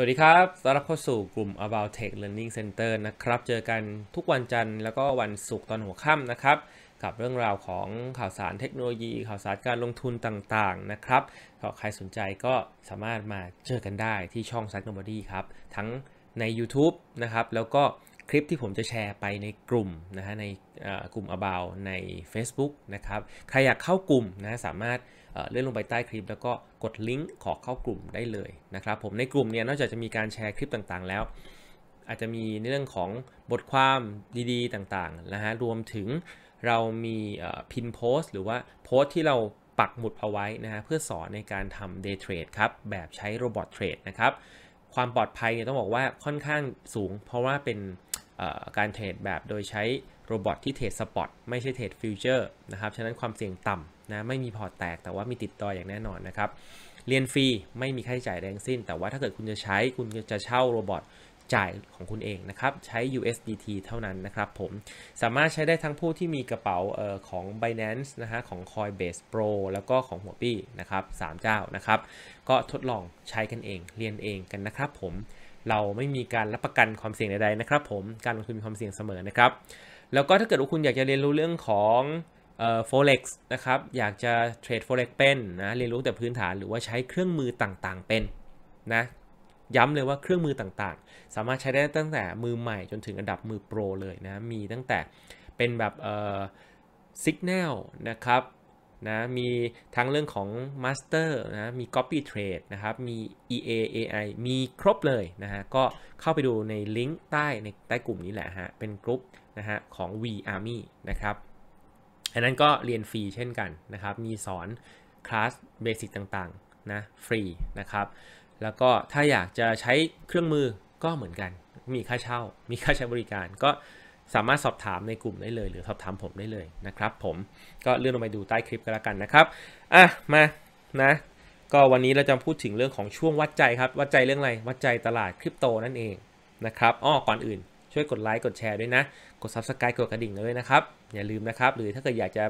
สวัสดีครับต้อนรับเข้าสู่กลุ่ม About Tech Learning Center นะครับ เจอกันทุกวันจันทร์แล้วก็วันศุกร์ตอนหัวค่ำนะครับ กับเรื่องราวของข่าวสารเทคโนโลยี ข่าวสารการลงทุนต่างๆ นะครับก็ใครสนใจก็สามารถมาเจอกันได้ที่ช่อง s ักโนบอดีครับ ทั้งใน YouTube นะครับ แล้วก็คลิปที่ผมจะแชร์ไปในกลุ่มนะฮะ ในกลุ่ม About ใน Facebook นะครับ ใครอยากเข้ากลุ่มนะสามารถเลื่อนลงไปใต้คลิปแล้วก็กดลิงก์ขอเข้ากลุ่มได้เลยนะครับผมในกลุ่มเนี่ยนอกจากจะมีการแชร์คลิปต่างๆ แล้ว อาจจะมีในเรื่องของบทความดีๆ ต่างๆนะฮะรวมถึงเรามีพินโพสหรือว่าโพสที่เราปักหมุดเอาไว้นะฮะเพื่อสอนในการทำเดย์เทรดครับแบบใช้โรบอทเทรดนะครับความปลอดภัยเนี่ยต้องบอกว่าค่อนข้างสูง เพราะว่าเป็นการเทรดแบบโดยใช้โรบอทที่เทรดสปอตไม่ใช่เทรดฟิวเจอร์นะครับฉะนั้นความเสี่ยงต่ำนะไม่มีพอร์ตแตกแต่ว่ามีติดต่ออย่างแน่นอนนะครับ เรียนฟรีไม่มีค่าใช้จ่ายแรงสิ้น แต่ว่าถ้าเกิดคุณจะใช้คุณจะเช่าโรบอทจ่ายของคุณเองนะครับ ใช้ USDT เท่านั้นนะครับผมสามารถใช้ได้ทั้งผู้ที่มีกระเป๋าออของ Binance นะฮะของ Coinbase Pro แล้วก็ของหัวปี้นะครับสามเจ้านะครับก็ทดลองใช้กันเองเรียนเองกันนะครับผมเราไม่มีการรับประกันความเสี่ยงใดๆนะครับ ผมการลงทุนมีความเสี่ยงเสมอนะครับ แล้วก็ถ้าเกิดว่าคุณอยากจะเรียนรู้เรื่องของเอ่อ forex นะครับ อยากจะเทรด forex เป็นนะเรียนรู้แต่พื้นฐานหรือว่าใช้เครื่องมือต่างๆ เป็นนะย้ำเลยว่าเครื่องมือต่างๆ สามารถใช้ได้ตั้งแต่มือใหม่จนถึงระดับมือโปรเลยนะ มีตั้งแต่เป็นแบบเอ่อ signal นะครับนะมีทั้งเรื่องของ Master นะมี Copy Trade นะครับ มี EA AI มีครบเลยนะฮะก็เข้าไปดูในลิงก์ใต้ในใต้กลุ่มนี้แหละฮะเป็นกลุ่มนะฮะของ V Army นะครับอันนั้นก็เรียนฟรีเช่นกันนะครับ มีสอนคลาสเบสิกต่างๆนะฟรีนะครับ แล้วก็ถ้าอยากจะใช้เครื่องมือก็เหมือนกัน มีค่าเช่า มีค่าใช้บริการ ก็สามารถสอบถามในกลุ่มได้เลย หรือสอบถามผมได้เลยนะครับ ผมก็เลื่อนลงไปดูใต้คลิปก็แล้วกันนะครับ อ่ะมานะ ก็วันนี้เราจะพูดถึงเรื่องของช่วงวัดใจครับวัดใจเรื่องอะไรวัดใจตลาดคริปโตนั่นเองนะครับอ้อก่อนอื่นช่วยกดไลค์กดแชร์ด้วยนะ กด Subscribe กดกระดิ่งด้วยนะครับ อย่าลืมนะครับ หรือถ้าเกิดอยากจะ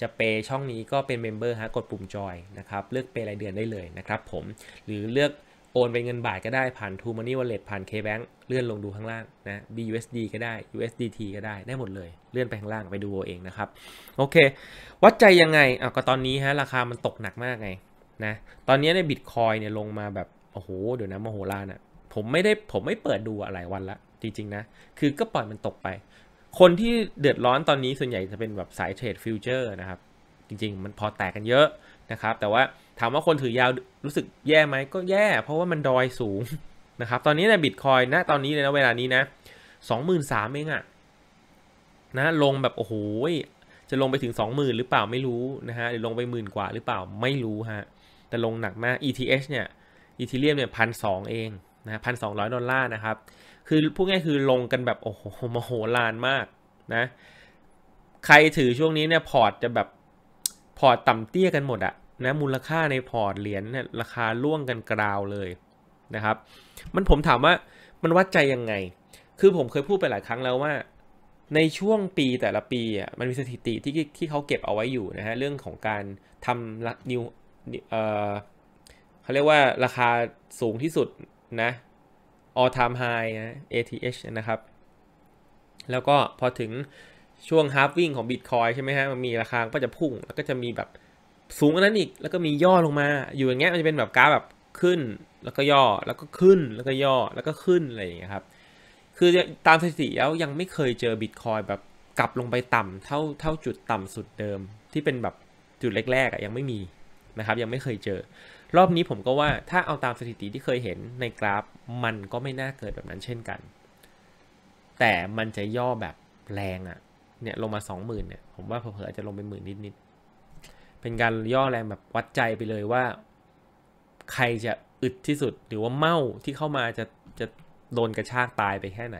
จะเปช่องนี้ก็เป็นเมมเบอร์ฮะ กดปุ่มจอยนะครับ เลือกเปรายเดือนได้เลยนะครับผม หรือเลือกโอนเป็นเงินบาทก็ได้ผ่าน True Money Wallet ผ่าน KBank เลื่อนลงดูข้างล่างนะ BUSD ก็ได้ USDT ก็ได้ ได้หมดเลย เลื่อนไปข้างล่างไปดูเองนะครับ โอเค วัดใจยังไงอ่ะก็ตอนนี้ฮะ ราคา มันตกหนักมากไง นะ ตอนนี้ในบิตคอยเนี่ย ลงมาแบบโอ้โห เดี๋ยวนะมโหฬารอ่ะ ผมไม่ได้ ผมไม่เปิดดูอะไรวันละจริง ๆ นะ คือก็ปล่อยมันตกไป คนที่เดือดร้อนตอนนี้ส่วนใหญ่จะเป็นแบบสายเทรดฟิวเจอร์นะครับ จริง ๆ มันพอแตกกันเยอะนะครับ แต่ว่าถามว่าคนถือยาวรู้สึกแย่ไหม ก็แย่ เพราะว่ามันดอยสูงนะครับ ตอนนี้ในบิตคอยนะ ตอนนี้เลยนะเวลานี้นะสองหมื่นสามเองอะนะ ลงแบบโอ้โห จะลงไปถึงสองหมื่นหรือเปล่าไม่รู้นะฮะ หรือลงไปหมื่นกว่า หรือเปล่าไม่รู้ฮะ แต่ลงหนักมาก ETH เนี่ย Ethereum เนี่ยพันสองเองนะพันสองร้อยดอลลาร์นะครับคือพูดง่ายคือลงกันแบบโอ้โหมโหลานมาก นะ ใครถือช่วงนี้เนี่ยพอร์ตจะแบบพอร์ตต่ำเตี้ยกันหมดอะนะ มูลค่าในพอร์ตเหรียญเนี่ยราคาล่วงกันกราวเลยนะครับ มันผมถามว่า มันวัดใจยังไง คือผมเคยพูดไปหลายครั้งแล้วว่า ในช่วงปีแต่ละปีอ่ะมันมีสถิติที่ที่เขาเก็บเอาไว้อยู่นะฮะเรื่องของการทำนิวเออเขาเรียกว่าราคาสูงที่สุดนะ all time high นะ ATH นะครับ แล้วก็พอถึงช่วง h a l วิ่งของ Bitcoin ใช่ไหมฮะ มันมีราคาก็จะพุ่ง แล้วก็จะมีแบบสูงกว่านั้นอีก แล้วก็มีย่อลงมา อยู่อย่างเงี้ยมันจะเป็นแบบกราฟแบบขึ้นแล้วก็ย่อแล้วก็ขึ้นแล้วก็ย่อแล้วก็ขึ้น อะไรอย่างเงี้ยครับ คือตามสถิติแล้วยังไม่เคยเจอ Bitcoin แบบกลับลงไปต่ำ เท่าเท่าจุดต่ำสุดเดิมที่เป็นแบบจุดแรกๆอ่ะยังไม่มีนะครับ ยังไม่เคยเจอ รอบนี้ผมก็ว่าถ้าเอาตามสถิติที่เคยเห็นในกราฟมันก็ไม่น่าเกิดแบบนั้นเช่นกัน แต่มันจะย่อแบบแรงอะ่ะ เนี่ยลงมาสองหมื่นเนี่ย ผมว่าเผลอๆจะลงไปหมื่นนิดๆเป็นการย่อแรงแบบวัดใจไปเลยว่า ใครจะอึดที่สุดหรือว่าเมาที่เข้ามาจะจะโดนกระชากตายไปแค่ไหน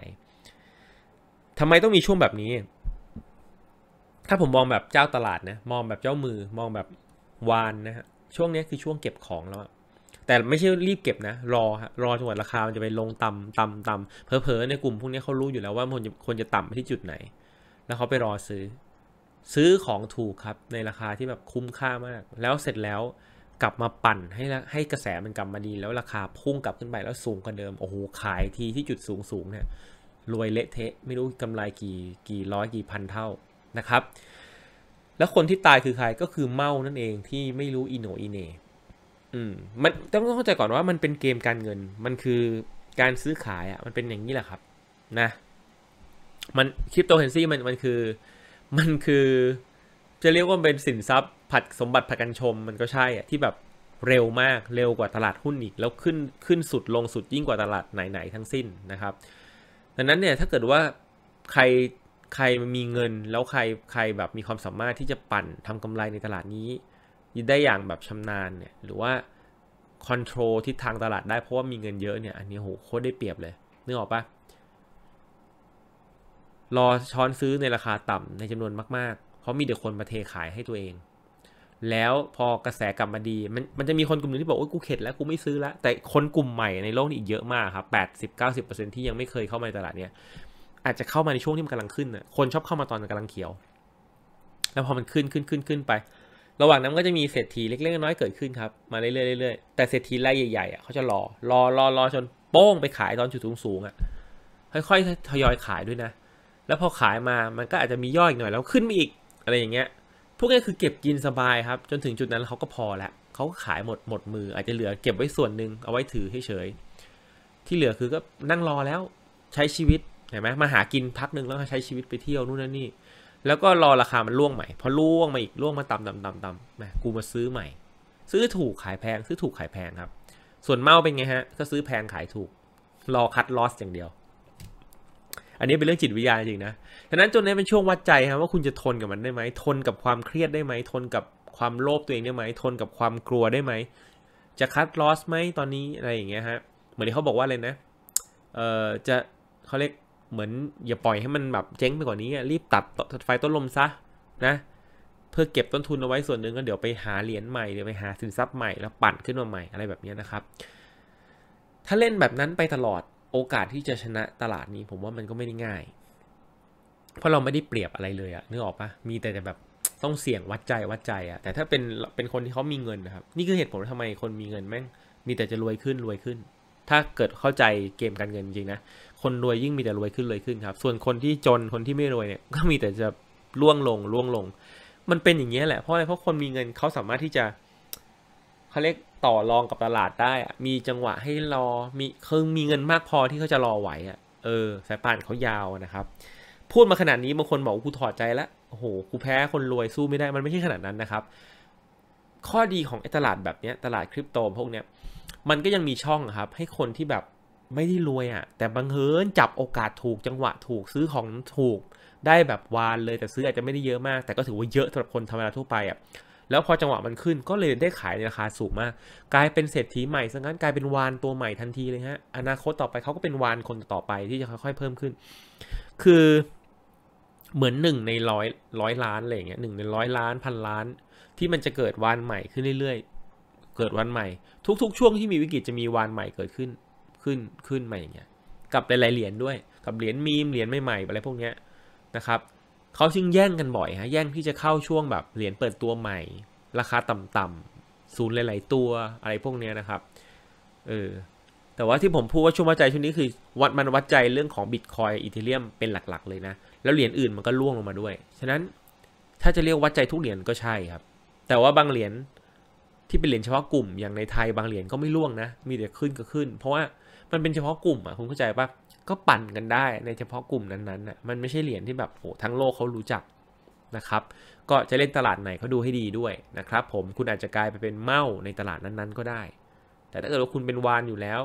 ทำไมต้องมีช่วงแบบนี้ ถ้าผมมองแบบเจ้าตลาดนะ มองแบบเจ้ามือ มองแบบวานนะฮะ ช่วงนี้คือช่วงเก็บของแล้วอะแต่ไม่ใช่รีบเก็บนะรอรอจังหวะราคามันจะไปลงต่ำต่ำต่ำเพอๆในกลุ่มพวกนี้เขารู้อยู่แล้วว่ามันควรจะต่ำาที่จุดไหน แล้วเขาไปรอซื้อซื้อของถูกครับในราคาที่แบบคุ้มค่ามาก แล้วเสร็จแล้วกลับมาปั่นให้ให้กระแสมันกลับมาดีแล้วราคาพุ่งกลับขึ้นไปแล้วสูงกว่าเดิมโอ้โหขายทีที่จุดสูงสูงเนี่ยรวยเละเทะ ไม่รู้กำไรกี่กี่ร้อยกี่พันเท่านะครับแล้วคนที่ตายคือใครก็คือเมานั่นเองที่ไม่รู้อิโนอิเน่อืมมันต้องเข้าใจก่อนว่ามันเป็นเกมการเงิน มันคือการซื้อขายอะ่ะ มันเป็นอย่างนี้แหละครับ นะ มันคริปโตเคอเรนซีมันมันคือ มันคือจะเรียกว่าเป็นสินทรัพย์ ผัดสมบัติผัดกันชมมันก็ใช่อะ่ะที่แบบเร็วมากเร็วกว่าตลาดหุ้นอีก แล้วขึ้นขึ้นสุดลงสุดยิ่งกว่าตลาดไหนๆทั้งสิ้นนะครับ ดังนั้นเนี่ย ถ้าเกิดว่าใครใครมีเงินแล้วใครใครแบบมีความสามารถที่จะปั่นทำกำไรในตลาดนี้ได้อย่างแบบชำนาญเนี่ยหรือว่า คอนโทรลทิศทางตลาดได้เพราะว่ามีเงินเยอะเนี่ยอันนี้โหโคตรได้เปรียบเลยนึกออกปะรอช้อนซื้อในราคาต่ำในจำนวนมาก ๆ เพราะมีเด็กคนมาเทขายให้ตัวเอง แล้วพอกระแสกลับมาดี มันมันจะมีคนกลุ่มนึงที่บอกว่ากูเข็ดแล้ว กูไม่ซื้อแล้ว แต่คนกลุ่มใหม่ในโลกนี้อีกเยอะมากครับแปดสิบเก้าสิบเปอร์เซ็นที่ยังไม่เคยเข้ามาในตลาดเนี่ยอาจจะเข้ามาในช่วงที่มันกำลังขึ้นน่ะคนชอบเข้ามาตอนกำลังเขียว แล้วพอมันขึ้นขึ้นขึ้นขึ้นไประหว่างนั้นก็จะมีเศรษฐีเล็ก ๆ น้อยเกิดขึ้นครับมาเรื่อยๆแต่เศรษฐีรายใหญ่ๆอ่ะเขาจะรอรอรอรอจนโป้งไปขายตอนจุดสูงๆอ่ะค่อยๆทยอยขายด้วยนะแล้วพอขายมามันก็อาจจะมีย่อยอีกหน่อยแล้วขึ้นมาอีก อะไรอย่างเงี้ย พวกนี้คือเก็บกินสบายครับ จนถึงจุดนั้นเขาก็พอละเขาขายหมดหมดมือ อาจจะเหลือเก็บไว้ส่วนหนึ่งเอาไว้ถือเฉยๆที่เหลือคือก็นั่งรอแล้วใช้ชีวิตเห็นไหมมาหากินพักหนึ่งแล้วใช้ชีวิตไปเที่ยวนู่นนั่นนี่แล้วก็รอราคา มันล่วงใหม่ พอล่วงมาอีกล่วงมาต่ำต่ำต่ำต่ำมกูมาซื้อใหม่ ซื้อถูกขายแพง ซื้อถูกขายแพงครับ ส่วนเมาเป็นไงฮะ ก็ซื้อแพงขายถูก รอคัดลอสอย่างเดียว อันนี้เป็นเรื่องจิตวิทยาจริงนะ ฉะนั้นจนนี้เป็นช่วงวัดใจครับว่าคุณจะทนกับมันได้ไหมทนกับความเครียดได้ไหมทนกับความโลภตัวเองได้ไหมทนกับความกลัวได้ไหม จะคัดลอสไหมตอนนี้อะไรอย่างเงี้ยฮะเหมือนที่เขาบอกว่าเลยนะ เอ่อ จะเขาเรียกเหมือนอย่าปล่อยให้มันแบบเจ๊งไปกว่านี้ รีบตัดไฟต้นลมซะ นะ เพื่อเก็บต้นทุนเอาไว้ส่วนหนึ่งก็เดี๋ยวไปหาเหรียญใหม่เดี๋ยวไปหาสินทรัพย์ใหม่แล้วปั่นขึ้นมาใหม่ อะไรแบบนี้นะครับ ถ้าเล่นแบบนั้นไปตลอดโอกาสที่จะชนะตลาดนี้ ผมว่ามันก็ไม่ได้ง่าย เพราะเราไม่ได้เปรียบอะไรเลยอะนึกออกปะมีแต่แบบต้องเสี่ยงวัดใจวัดใจอะแต่ถ้าเป็นเป็นคนที่เขามีเงินนะครับ นี่คือเหตุผลทำไมคนมีเงินแม่งมีแต่จะรวยขึ้นรวยขึ้น ถ้าเกิดเข้าใจเกมการเงินจริงนะคนรวยยิ่งมีแต่รวยขึ้นรวยขึ้นครับ ส่วนคนที่จนคนที่ไม่รวยเนี่ยก็มีแต่จะล่วงลงล่วงลง มันเป็นอย่างเงี้ยแหละเพราะอะไรเพราะคนมีเงินเขาสามารถที่จะเขาเรียกต่อรองกับตลาดได้มีจังหวะให้รอมีคือมีเงินมากพอที่เขาจะรอไหวอะเออสายป่านเขายาวนะครับ พูดมาขนาดนี้บางคนบอกกูถอดใจละโอ้โหกูแพ้คนรวยสู้ไม่ได้มันไม่ใช่ขนาดนั้นนะครับ ข้อดีของตลาดแบบเนี้ยตลาดคริปโตพวกเนี้ยมันก็ยังมีช่องครับ ให้คนที่แบบไม่ได้รวยอะ่ะ แต่บังเอิญจับโอกาสถูกจังหวะถูกซื้อของถูกได้แบบวานเลย แต่ซื้ออาจจะไม่ได้เยอะมาก แต่ก็ถือว่าเยอะสำหรับคนธรรมดาทั่วไปอะ่ะ แล้วพอจังหวะมันขึ้นก็เลยได้ขายในราคาสูงมาก กลายเป็นเศรษฐีใหม่ซะงั้นกลายเป็นวานตัวใหม่ทันทีเลยฮะ อนาคตต่อไปเขาก็เป็นวานคนต่อไปที่จะค่อย ๆเพิ่มขึ้น คือเหมือนหนึ่งในร้อยร้อยล้านอะไรเงี้ยหนึ่งในร้อยล้านพันล้าน ที่มันจะเกิดวานใหม่ขึ้นเรื่อย ๆ เกิดวานใหม่ ทุกๆ ช่วงที่มีวิกฤตจะมีวานใหม่เกิดขึ้นขึ้น ขึ้นมาอย่างเงี้ย กับหลาย ๆเหรียญด้วย กับเหรียญมีม เหรียญใหม่ๆอะไรพวกเนี้ยนะครับ เขาจึงแย่งกันบ่อยฮะ แย่งที่จะเข้าช่วงแบบเหรียญเปิดตัวใหม่ ราคาต่ำๆศูนย์หลาย ๆตัวอะไรพวกเนี้ยนะครับ เออ แต่ว่าที่ผมพูดว่าช่วงวัดใจช่วงนี้คือวัดมันวัดใจเรื่องของบิตคอยอีเทเรียมเป็นหลักๆเลยนะ แล้วเหรียญอื่นมันก็ล่วงลงมาด้วย ฉะนั้นถ้าจะเรียกวัดใจทุกเหรียญก็ใช่ครับ แต่ว่าบางเหรียญที่เป็นเหรียญเฉพาะกลุ่ม อย่างในไทยบางเหรียญก็ไม่ล่วงนะ มีแต่ขึ้นก็ขึ้น เพราะว่ามันเป็นเฉพาะกลุ่มอ่ะคุณเข้าใจปะก็ปั่นกันได้ ในเฉพาะกลุ่มนั้นๆน่ะ มันไม่ใช่เหรียญที่แบบโอ้ทั้งโลกเขารู้จักนะครับ ก็จะเล่นตลาดไหนเขาดูให้ดีด้วยนะครับ ผม คุณอาจจะกลายไปเป็นเมาในตลาดนั้นๆก็ได้ แต่ถ้าเกิดว่าคุณเป็นวานอยู่แล้ว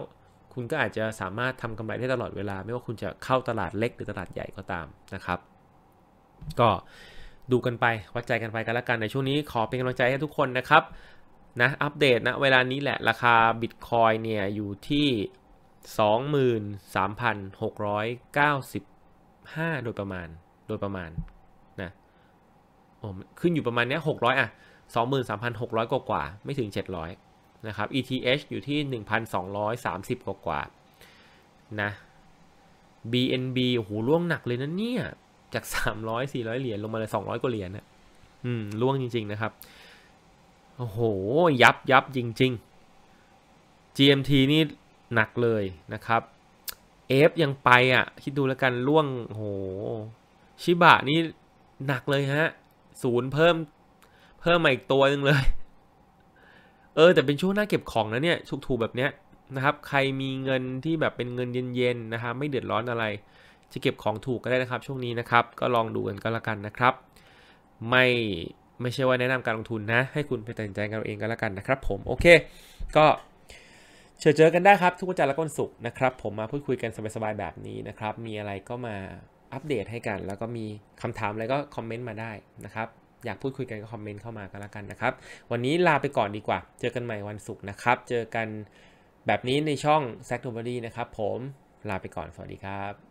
คุณก็อาจจะสามารถทำกำไรได้ตลอดเวลา ไม่ว่าคุณจะเข้าตลาดเล็กหรือตลาดใหญ่ก็ตามนะครับ ก็ดูกันไปวัดใจกันไปกันละกัน ในช่วงนี้ขอเป็นกำลังใจให้ทุกคนนะครับ นะอัปเดตนะ เวลานี้แหละราคาบิตคอยเนี่ยอยู่ที่23,695 โดยประมาณ โดยประมาณ นะโอ้ขึ้นอยู่ประมาณเนี้ย600 อ่ะ 23,600กว่ากว่า ไม่ถึง 700 นะครับ ETH อยู่ที่ 1,230 กว่ากว่านะ BNB โอ้โหล่วงหนักเลยนะเนี่ย จาก 300 400 เหรียญลงมาเลย 200 กว่าเหรียญนะอืมล่วงจริงๆนะครับ โอ้โหยับยับจริง ๆ GMT นี่หนักเลยนะครับเอฟยังไปอ่ะคิดดูแล้วกันล่วงโหชิบะนี่หนักเลยฮะศูนย์เพิ่มเพิ่มมาอีกตัวหนึ่งเลยเออแต่เป็นช่วงหน้าเก็บของนะเนี่ยถูกูแบบเนี้ยนะครับ ใครมีเงินที่แบบเป็นเงินเย็นๆนะฮะไม่เดือดร้อนอะไรจะเก็บของถูกก็ได้นะครับ ช่วงนี้นะครับ ก็ลองดูกันก็แล้วกันนะครับ ไม่ไม่ใช่ว่าแนะนำการลงทุนนะให้คุณไปตัดสินใจกันเองก็แล้วกันนะครับ ผมโอเค ก็เจอเจอกันได้ครับทุกวันจันทร์และวันศุกร์นะครับ ผมมาพูดคุยกันสบายๆแบบนี้นะครับ มีอะไรก็มาอัปเดตให้กัน แล้วก็มีคำถามอะไรก็คอมเมนต์มาได้นะครับ อยากพูดคุยกันก็คอมเมนต์เข้ามากันแล้วกันนะครับวันนี้ลาไปก่อนดีกว่า เจอกันใหม่วันศุกร์นะครับ เจอกันแบบนี้ในช่องแซ c โ o บรี y นะครับ ผมลาไปก่อน สวัสดีครับ